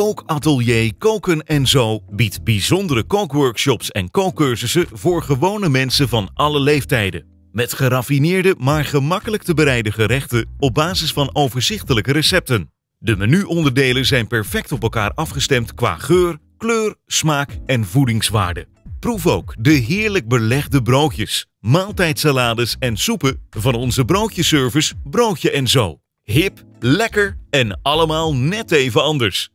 Kookatelier Koken en Zo biedt bijzondere kookworkshops en kookcursussen voor gewone mensen van alle leeftijden. Met geraffineerde, maar gemakkelijk te bereiden gerechten op basis van overzichtelijke recepten. De menuonderdelen zijn perfect op elkaar afgestemd qua geur, kleur, smaak en voedingswaarde. Proef ook de heerlijk belegde broodjes, maaltijdsalades en soepen van onze broodjeservice Broodje en Zo. Hip, lekker en allemaal net even anders.